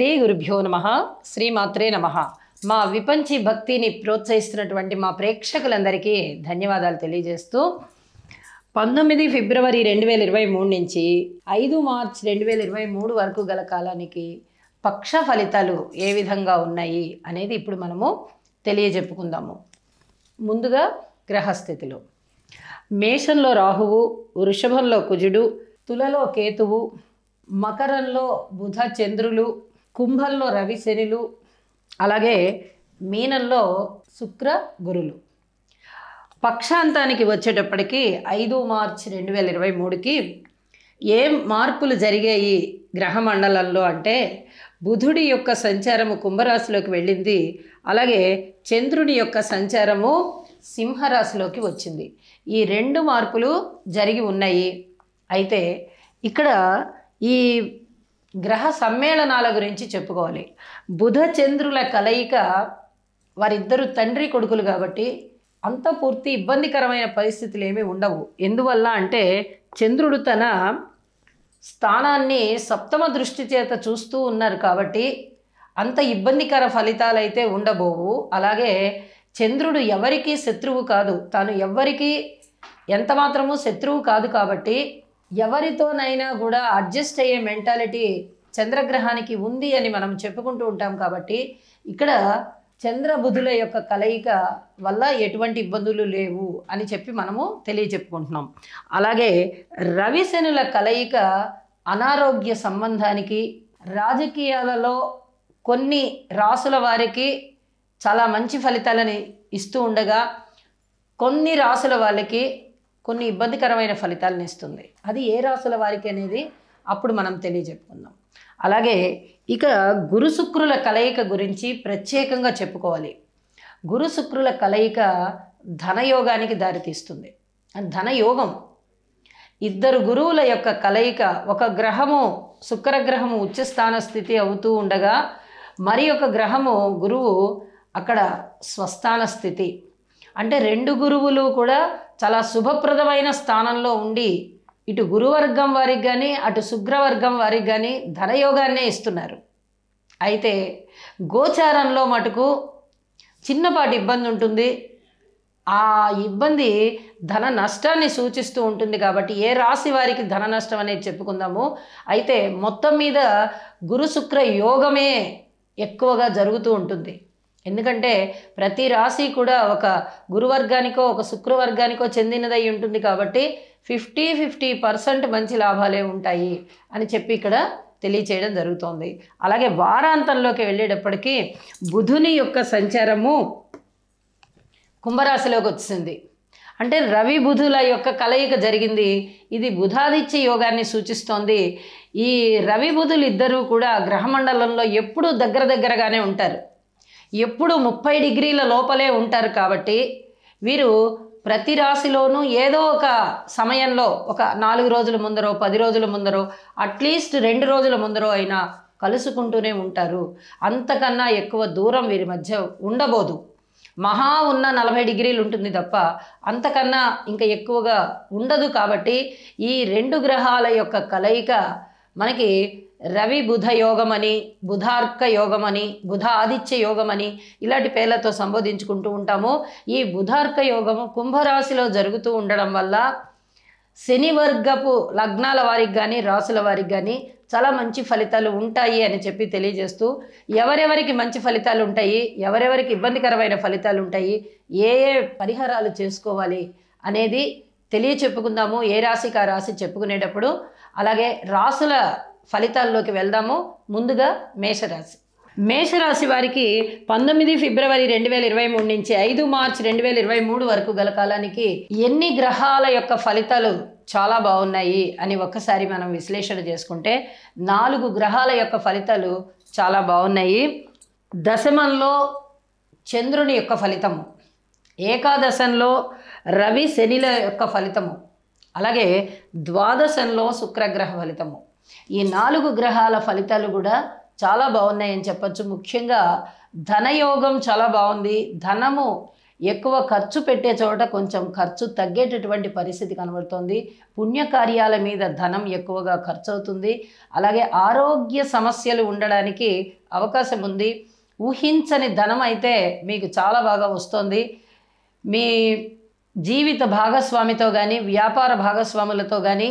శ్రీ గురుభ్యో నమ శ్రీమాత్రే నమ మా విపంచి భక్తిని ప్రోత్సహిస్తున్నటువంటి మా ప్రేక్షకులందరికీ ధన్యవాదాలు తెలియజేస్తూ పంతొమ్మిది ఫిబ్రవరి రెండు వేల ఇరవై మూడు నుంచి ఐదు మార్చ్ రెండు వేల ఇరవై మూడు వరకు గల కాలానికి పక్ష ఫలితాలు ఏ విధంగా ఉన్నాయి అనేది ఇప్పుడు మనము తెలియజెప్పుకుందాము ముందుగా గ్రహస్థితులు మేషంలో రాహువు వృషభంలో కుజుడు తులలో కేతువు మకరంలో బుధ చంద్రులు కుంభంలో రవి శనిలు అలాగే మీనంలో శుక్ర గురులు పక్షాంతానికి వచ్చేటప్పటికి ఐదు మార్చి రెండు వేల ఇరవై మూడుకి ఏం మార్పులు జరిగాయి గ్రహ మండలంలో అంటే బుధుడి యొక్క సంచారము కుంభరాశిలోకి వెళ్ళింది అలాగే చంద్రుని యొక్క సంచారము సింహరాశిలోకి వచ్చింది ఈ రెండు మార్పులు జరిగి ఉన్నాయి అయితే ఇక్కడ ఈ గ్రహ సమ్మేళనాల గురించి చెప్పుకోవాలి బుధ చంద్రుల కలయిక వారిద్దరు తండ్రి కొడుకులు కాబట్టి అంత పూర్తి ఇబ్బందికరమైన పరిస్థితులు ఏమీ ఉండవు ఎందువల్ల అంటే చంద్రుడు తన స్థానాన్ని సప్తమ దృష్టి చేత చూస్తూ ఉన్నారు కాబట్టి అంత ఇబ్బందికర ఫలితాలైతే ఉండబోవు అలాగే చంద్రుడు ఎవరికీ శత్రువు కాదు తాను ఎవ్వరికీ ఎంతమాత్రమూ శత్రువు కాదు కాబట్టి ఎవరితోనైనా కూడా అడ్జస్ట్ అయ్యే మెంటాలిటీ చంద్రగ్రహానికి ఉంది అని మనం చెప్పుకుంటూ ఉంటాం కాబట్టి ఇక్కడ చంద్రబుధుల యొక్క కలయిక వల్ల ఎటువంటి ఇబ్బందులు లేవు అని చెప్పి మనము తెలియజెప్పుకుంటున్నాం అలాగే రవిశనుల కలయిక అనారోగ్య సంబంధానికి రాజకీయాలలో కొన్ని రాసుల వారికి చాలా మంచి ఫలితాలని ఇస్తూ ఉండగా కొన్ని రాసుల వాళ్ళకి కొన్ని ఇబ్బందికరమైన ఫలితాలను ఇస్తుంది అది ఏ రాసుల వారికి అనేది అప్పుడు మనం తెలియజెప్పుకుందాం అలాగే ఇక గురు శుక్రుల కలయిక గురించి ప్రత్యేకంగా చెప్పుకోవాలి గురు శుక్రుల కలయిక ధనయోగానికి దారితీస్తుంది ధనయోగం ఇద్దరు గురువుల యొక్క కలయిక ఒక గ్రహము శుక్రగ్రహము ఉచ్చస్థాన స్థితి అవుతూ ఉండగా మరి ఒక గ్రహము గురువు అక్కడ స్వస్థాన స్థితి అంటే రెండు గురువులు కూడా చాలా శుభప్రదమైన స్థానంలో ఉండి ఇటు గురువర్గం వారికి కానీ అటు శుక్రవర్గం వారికి కానీ ధనయోగాన్నే ఇస్తున్నారు అయితే గోచారంలో మటుకు చిన్నపాటి ఇబ్బంది ఉంటుంది ఆ ఇబ్బంది ధన నష్టాన్ని సూచిస్తూ ఉంటుంది కాబట్టి ఏ రాశి వారికి ధన నష్టం అనేది చెప్పుకుందాము అయితే మొత్తం మీద గురు శుక్ర యోగమే ఎక్కువగా జరుగుతూ ఉంటుంది ఎందుకంటే ప్రతి రాశి కూడా ఒక గురువర్గానికో ఒక శుక్రవర్గానికో చెందినదై ఉంటుంది కాబట్టి ఫిఫ్టీ ఫిఫ్టీ పర్సెంట్ మంచి లాభాలే ఉంటాయి అని చెప్పి ఇక్కడ తెలియచేయడం జరుగుతోంది అలాగే వారాంతంలోకి వెళ్ళేటప్పటికీ బుధుని యొక్క సంచారము కుంభరాశిలోకి వచ్చింది అంటే రవి బుధుల యొక్క కలయిక జరిగింది ఇది బుధాదిత్య యోగాన్ని సూచిస్తోంది ఈ రవి బుధులు ఇద్దరూ కూడా గ్రహమండలంలో ఎప్పుడూ దగ్గర దగ్గరగానే ఉంటారు ఎప్పుడు ముప్పై డిగ్రీల లోపలే ఉంటారు కాబట్టి వీరు ప్రతి రాశిలోనూ ఏదో ఒక సమయంలో ఒక నాలుగు రోజుల ముందరో పది రోజుల ముందరో అట్లీస్ట్ రెండు రోజుల ముందరో అయినా కలుసుకుంటూనే ఉంటారు అంతకన్నా ఎక్కువ దూరం వీరి మధ్య ఉండబోదు మహా ఉన్న నలభై డిగ్రీలు ఉంటుంది తప్ప అంతకన్నా ఇంకా ఎక్కువగా ఉండదు కాబట్టి ఈ రెండు గ్రహాల యొక్క కలయిక మనకి రవి బుధ యోగమని బుధార్క యోగమని బుధ ఆదిత్య యోగమని ఇలాంటి పేర్లతో సంబోధించుకుంటూ ఉంటాము ఈ బుధార్క యోగము కుంభరాశిలో జరుగుతూ ఉండడం వల్ల శని వర్గపు లగ్నాల వారికి కానీ రాసుల వారికి కానీ చాలా మంచి ఫలితాలు ఉంటాయి అని చెప్పి తెలియజేస్తూ ఎవరెవరికి మంచి ఫలితాలు ఉంటాయి ఎవరెవరికి ఇబ్బందికరమైన ఫలితాలు ఉంటాయి ఏ ఏ పరిహారాలు చేసుకోవాలి అనేది తెలియ చెప్పుకుందాము ఏ రాశికి ఆ రాశి చెప్పుకునేటప్పుడు అలాగే రాసుల ఫలితాల్లోకి వెళ్దాము ముందుగా మేషరాశి మేషరాశి వారికి పంతొమ్మిది ఫిబ్రవరి రెండు వేల ఇరవై మూడు నుంచి ఐదు మార్చ్ రెండు వేల ఇరవై మూడు వరకు గల కాలానికి ఎన్ని గ్రహాల యొక్క ఫలితాలు చాలా బాగున్నాయి అని ఒక్కసారి మనం విశ్లేషణ చేసుకుంటే నాలుగు గ్రహాల యొక్క ఫలితాలు చాలా బాగున్నాయి దశమంలో చంద్రుని యొక్క ఫలితము ఏకాదశంలో రవి శనిల యొక్క ఫలితము అలాగే ద్వాదశంలో శుక్రగ్రహ ఫలితము ఈ నాలుగు గ్రహాల ఫలితాలు కూడా చాలా బాగున్నాయని చెప్పచ్చు ముఖ్యంగా ధనయోగం చాలా బాగుంది ధనము ఎక్కువ ఖర్చు పెట్టే చోట కొంచెం ఖర్చు తగ్గేటటువంటి పరిస్థితి కనబడుతోంది పుణ్యకార్యాల మీద ధనం ఎక్కువగా ఖర్చు అవుతుంది అలాగే ఆరోగ్య సమస్యలు ఉండడానికి అవకాశం ఉంది ఊహించని ధనం అయితే మీకు చాలా బాగా వస్తుంది మీ జీవిత భాగస్వామితో కానీ వ్యాపార భాగస్వాములతో కానీ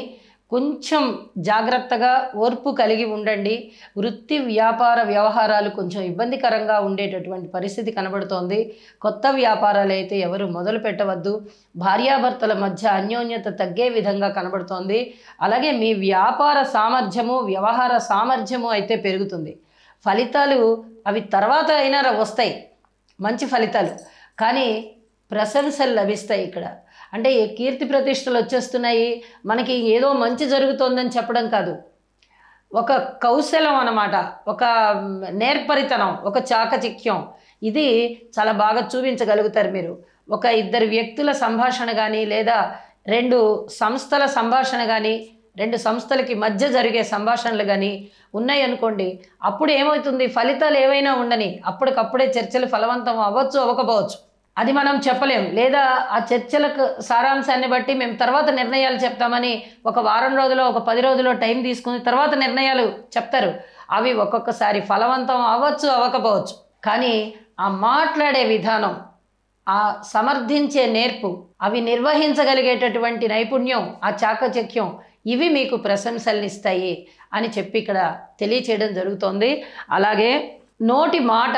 కొంచెం జాగ్రత్తగా ఓర్పు కలిగి ఉండండి వృత్తి వ్యాపార వ్యవహారాలు కొంచెం ఇబ్బందికరంగా ఉండేటటువంటి పరిస్థితి కనబడుతోంది కొత్త వ్యాపారాలు అయితే ఎవరు మొదలు పెట్టవద్దు భార్యాభర్తల మధ్య అన్యోన్యత తగ్గే విధంగా కనబడుతోంది అలాగే మీ వ్యాపార సామర్థ్యము వ్యవహార సామర్థ్యము అయితే పెరుగుతుంది ఫలితాలు అవి తర్వాత అయినా వస్తాయి మంచి ఫలితాలు కానీ ప్రశంసలు లభిస్తాయి ఇక్కడ అంటే కీర్తి ప్రతిష్టలు వచ్చేస్తున్నాయి మనకి ఏదో మంచి జరుగుతోందని చెప్పడం కాదు ఒక కౌశలం అనమాట ఒక నేర్పరితనం ఒక చాకచిక్యం ఇది చాలా బాగా చూపించగలుగుతారు మీరు ఒక ఇద్దరు వ్యక్తుల సంభాషణ కానీ లేదా రెండు సంస్థల సంభాషణ కానీ రెండు సంస్థలకి మధ్య జరిగే సంభాషణలు కానీ ఉన్నాయి అనుకోండి అప్పుడు ఏమవుతుంది ఫలితాలు ఏవైనా ఉండని అప్పటికప్పుడే చర్చలు ఫలవంతం అవ్వచ్చు అవ్వకపోవచ్చు అది మనం చెప్పలేం లేదా ఆ చర్చలకు సారాంశాన్ని బట్టి మేము తర్వాత నిర్ణయాలు చెప్తామని ఒక వారం రోజులో ఒక పది రోజులో టైం తీసుకుని తర్వాత నిర్ణయాలు చెప్తారు అవి ఒక్కొక్కసారి ఫలవంతం అవ్వచ్చు అవ్వకపోవచ్చు కానీ ఆ మాట్లాడే విధానం ఆ సమర్థించే నేర్పు అవి నిర్వహించగలిగేటటువంటి నైపుణ్యం ఆ చాకచక్యం ఇవి మీకు ప్రశంసలనిస్తాయి అని చెప్పి ఇక్కడ తెలియచేయడం జరుగుతోంది అలాగే నోటి మాట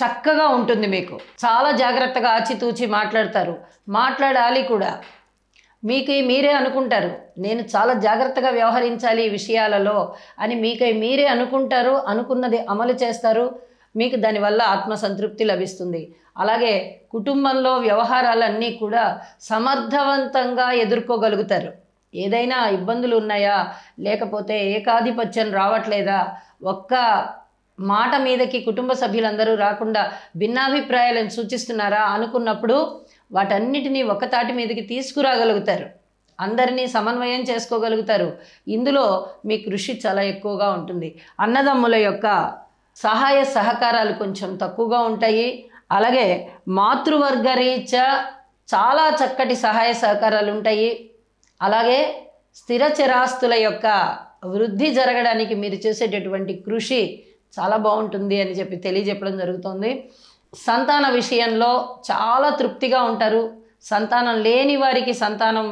చక్కగా ఉంటుంది మీకు చాలా జాగ్రత్తగా ఆచితూచి మాట్లాడతారు మాట్లాడాలి కూడా మీకై మీరే అనుకుంటారు నేను చాలా జాగ్రత్తగా వ్యవహరించాలి ఈ విషయాలలో అని మీకై మీరే అనుకుంటారు అనుకున్నది అమలు చేస్తారు మీకు దానివల్ల ఆత్మసంతృప్తి లభిస్తుంది అలాగే కుటుంబంలో వ్యవహారాలన్నీ కూడా సమర్థవంతంగా ఎదుర్కోగలుగుతారు ఏదైనా ఇబ్బందులు ఉన్నాయా లేకపోతే ఏకాధిపత్యం రావట్లేదా ఒక్క మాట మీదకి కుటుంబ సభ్యులందరూ రాకుండా భిన్నాభిప్రాయాలను సూచిస్తున్నారా అనుకున్నప్పుడు వాటన్నిటినీ తాటి మీదకి తీసుకురాగలుగుతారు అందరినీ సమన్వయం చేసుకోగలుగుతారు ఇందులో మీ కృషి చాలా ఎక్కువగా ఉంటుంది అన్నదమ్ముల యొక్క సహాయ సహకారాలు కొంచెం తక్కువగా ఉంటాయి అలాగే మాతృవర్గ రీత్యా చాలా చక్కటి సహాయ సహకారాలు ఉంటాయి అలాగే స్థిర చిరాస్తుల యొక్క వృద్ధి జరగడానికి మీరు చేసేటటువంటి కృషి చాలా బాగుంటుంది అని చెప్పి తెలియజెప్పడం జరుగుతుంది సంతాన విషయంలో చాలా తృప్తిగా ఉంటారు సంతానం లేని వారికి సంతానం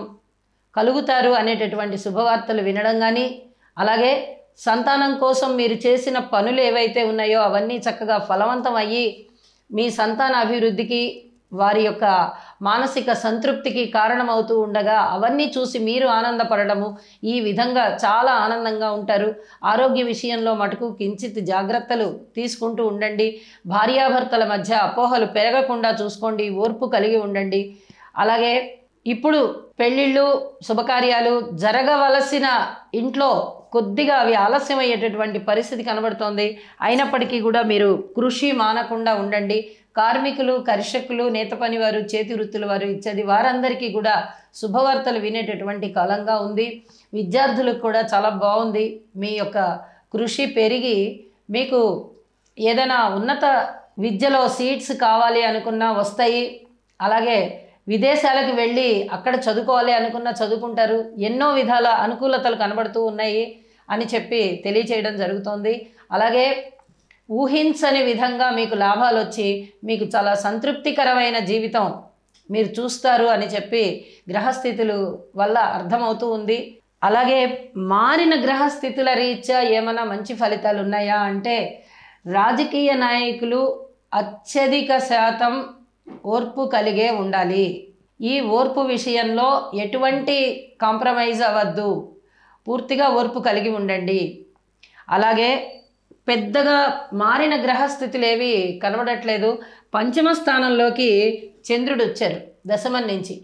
కలుగుతారు అనేటటువంటి శుభవార్తలు వినడం కానీ అలాగే సంతానం కోసం మీరు చేసిన పనులు ఏవైతే ఉన్నాయో అవన్నీ చక్కగా ఫలవంతం అయ్యి మీ సంతాన అభివృద్ధికి వారి యొక్క మానసిక సంతృప్తికి కారణమవుతూ ఉండగా అవన్నీ చూసి మీరు ఆనందపడము ఈ విధంగా చాలా ఆనందంగా ఉంటారు ఆరోగ్య విషయంలో మటుకు కించిత్ జాగ్రత్తలు తీసుకుంటూ ఉండండి భార్యాభర్తల మధ్య అపోహలు పెరగకుండా చూసుకోండి ఓర్పు కలిగి ఉండండి అలాగే ఇప్పుడు పెళ్ళిళ్ళు శుభకార్యాలు జరగవలసిన ఇంట్లో కొద్దిగా అవి ఆలస్యం అయ్యేటటువంటి పరిస్థితి కనబడుతోంది అయినప్పటికీ కూడా మీరు కృషి మానకుండా ఉండండి కార్మికులు కర్షకులు నేత పని వారు చేతి వృత్తుల వారు ఇచ్చేది వారందరికీ కూడా శుభవార్తలు వినేటటువంటి కాలంగా ఉంది విద్యార్థులకు కూడా చాలా బాగుంది మీ యొక్క కృషి పెరిగి మీకు ఏదైనా ఉన్నత విద్యలో సీట్స్ కావాలి అనుకున్నా వస్తాయి అలాగే విదేశాలకు వెళ్ళి అక్కడ చదువుకోవాలి అనుకున్న చదువుకుంటారు ఎన్నో విధాల అనుకూలతలు కనబడుతూ ఉన్నాయి అని చెప్పి తెలియచేయడం జరుగుతోంది అలాగే ఊహించని విధంగా మీకు లాభాలు వచ్చి మీకు చాలా సంతృప్తికరమైన జీవితం మీరు చూస్తారు అని చెప్పి గ్రహస్థితులు వల్ల అర్థమవుతూ ఉంది అలాగే మారిన గ్రహస్థితుల రీత్యా ఏమైనా మంచి ఫలితాలు ఉన్నాయా అంటే రాజకీయ నాయకులు అత్యధిక శాతం ఓర్పు కలిగే ఉండాలి ఈ ఓర్పు విషయంలో ఎటువంటి కాంప్రమైజ్ అవ్వద్దు పూర్తిగా ఓర్పు కలిగి ఉండండి అలాగే పెద్దగా మారిన గ్రహస్థితులు ఏవి కనబడట్లేదు పంచమ స్థానంలోకి చంద్రుడు వచ్చారు దశమం నుంచి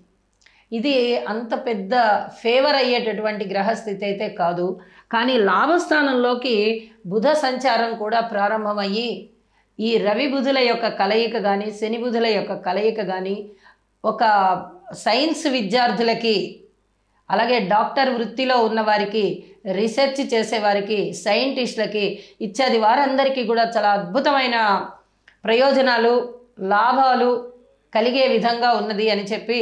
ఇది అంత పెద్ద ఫేవర్ అయ్యేటటువంటి గ్రహస్థితి అయితే కాదు కానీ లాభస్థానంలోకి బుధ సంచారం కూడా ప్రారంభమయ్యి ఈ రవి బుధుల యొక్క కలయిక కానీ శని బుధుల యొక్క కలయిక కానీ ఒక సైన్స్ విద్యార్థులకి అలాగే డాక్టర్ వృత్తిలో ఉన్నవారికి రీసెర్చ్ చేసేవారికి సైంటిస్టులకి ఇచ్చేది వారందరికీ కూడా చాలా అద్భుతమైన ప్రయోజనాలు లాభాలు కలిగే విధంగా ఉన్నది అని చెప్పి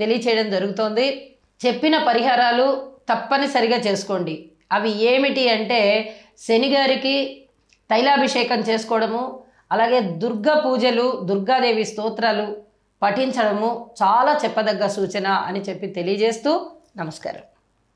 తెలియచేయడం జరుగుతోంది చెప్పిన పరిహారాలు తప్పనిసరిగా చేసుకోండి అవి ఏమిటి అంటే శనిగారికి తైలాభిషేకం చేసుకోవడము అలాగే దుర్గా పూజలు దుర్గాదేవి స్తోత్రాలు పఠించడము చాలా చెప్పదగ్గ సూచన అని చెప్పి తెలియజేస్తూ నమస్కారం